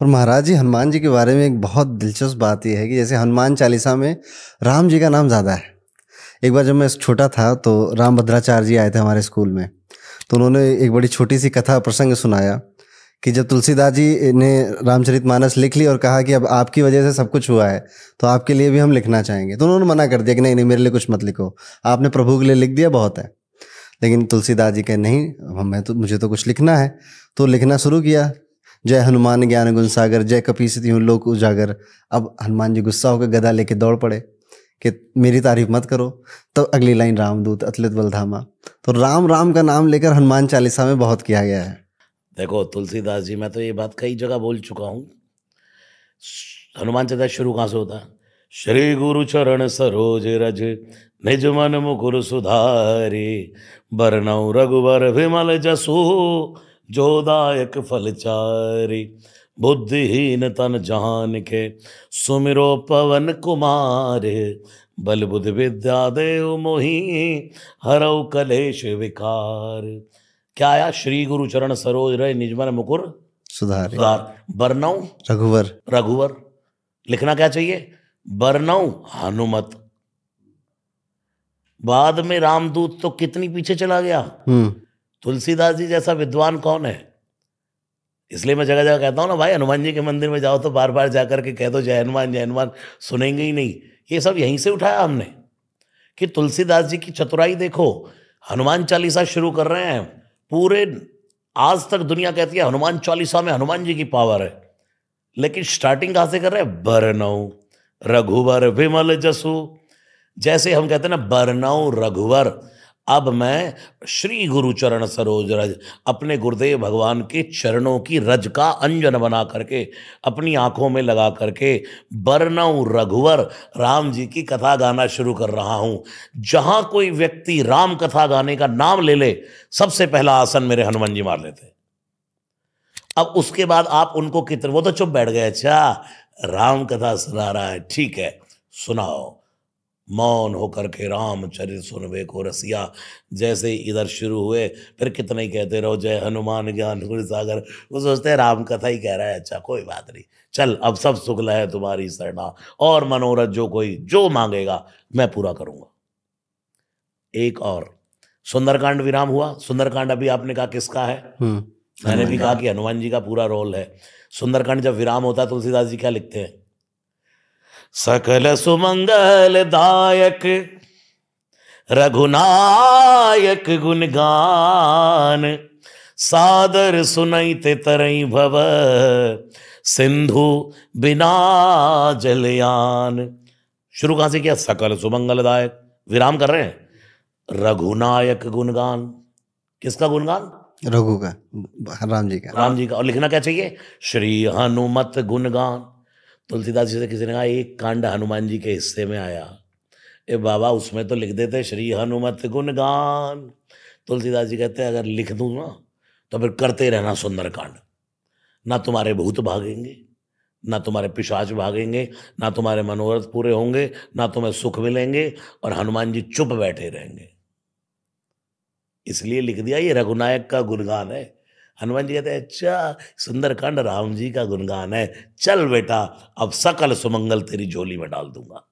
और महाराज जी हनुमान जी के बारे में एक बहुत दिलचस्प बात यह है कि जैसे हनुमान चालीसा में राम जी का नाम ज़्यादा है एक बार जब मैं छोटा था तो राम भद्राचार्य जी आए थे हमारे स्कूल में तो उन्होंने एक बड़ी छोटी सी कथा प्रसंग सुनाया कि जब तुलसीदास जी ने रामचरित मानस लिख ली और कहा कि अब आपकी वजह से सब कुछ हुआ है तो आपके लिए भी हम लिखना चाहेंगे तो उन्होंने मना कर दिया कि नहीं नहीं मेरे लिए कुछ मत लिखो आपने प्रभु के लिए लिख दिया बहुत है लेकिन तुलसीदास जी कहे नहीं मैं तो मुझे तो कुछ लिखना है तो लिखना शुरू किया जय हनुमान ज्ञान गुण सागर जय कपी हूँ लोक उजागर अब हनुमान जी गुस्सा होकर गदा लेके दौड़ पड़े कि मेरी तारीफ मत करो तब तो अगली लाइन रामदूत अतलित बलधामा तो राम राम का नाम लेकर हनुमान चालीसा में बहुत किया गया है देखो तुलसीदास जी मैं तो ये बात कई जगह बोल चुका हूँ हनुमान चालीसा शुरू कहाँ से होता श्री गुरु चरण सरोज रज निज मन मुकुर सुधारी बरनऊ रघुबर विमल जसू जोदायक फलचारी बुद्धिहीन तन जहान के सुमिरो पवन कुमार बल बुद्ध विद्या देव मोहि हरऊ कलेश विकार क्या आया श्री गुरु चरण सरोज रहे निजमन मुकुर सुधार सुधार बरनऊ रघुवर रघुवर लिखना क्या चाहिए बरनऊ हनुमत बाद में रामदूत तो कितनी पीछे चला गया हम्म। तुलसीदास जी जैसा विद्वान कौन है इसलिए मैं जगह जगह कहता हूँ ना भाई हनुमान जी के मंदिर में जाओ तो बार बार जाकर करके कह दो जय हनुमान जय हनुमान सुनेंगे ही नहीं ये सब यहीं से उठाया हमने कि तुलसीदास जी की चतुराई देखो हनुमान चालीसा शुरू कर रहे हैं पूरे आज तक दुनिया कहती है हनुमान चालीसा में हनुमान जी की पावर है लेकिन स्टार्टिंग कहाँ से कर रहे हैं बरनऊ रघुवर विमल जसु जैसे हम कहते हैं ना बरनऊ रघुवर अब मैं श्री गुरु चरण सरोज रज अपने गुरुदेव भगवान के चरणों की रज का अंजन बना करके अपनी आंखों में लगा करके बरनऊ रघुवर राम जी की कथा गाना शुरू कर रहा हूँ जहाँ कोई व्यक्ति राम कथा गाने का नाम ले ले सबसे पहला आसन मेरे हनुमान जी मार लेते अब उसके बाद आप उनको कितने वो तो चुप बैठ गए अच्छा राम कथा सुना रहा है ठीक है सुनाओ मौन होकर के राम चरित सुनवे को रसिया जैसे इधर शुरू हुए फिर कितने ही कहते रहो जय हनुमान ज्ञान सागर वो सोचते हैं राम कथा ही कह रहा है अच्छा कोई बात नहीं चल अब सब सुखला है तुम्हारी शरणा और मनोरथ जो कोई जो मांगेगा मैं पूरा करूंगा एक और सुंदरकांड विराम हुआ सुंदरकांड अभी आपने कहा किसका है हम्म। मैंने भी कहा कि हनुमान जी का पूरा रोल है सुंदरकांड जब विराम होता है तुलसीदास जी क्या लिखते हैं सकल सुमंगल दायक रघुनायक गुणगान सादर सुनैत तरई भव सिंधु बिना जलयान शुरू कहां से किया सकल सुमंगल दायक विराम कर रहे हैं रघुनायक गुणगान किसका गुणगान रघु का राम जी का राम जी का और लिखना क्या चाहिए श्री हनुमत गुणगान तुलसीदास जी से किसी ने कहा एक कांड हनुमान जी के हिस्से में आया ए बाबा उसमें तो लिख देते श्री हनुमत गुणगान तुलसीदास जी कहते अगर लिख दूँ ना तो फिर करते रहना सुंदर कांड ना तुम्हारे भूत भागेंगे ना तुम्हारे पिशाच भागेंगे ना तुम्हारे मनोरथ पूरे होंगे ना तुम्हें सुख मिलेंगे और हनुमान जी चुप बैठे रहेंगे इसलिए लिख दिया ये रघुनायक का गुणगान है हनुमान जी कहते हैं अच्छा सुंदरकांड राम जी का गुणगान है चल बेटा अब सकल सुमंगल तेरी झोली में डाल दूंगा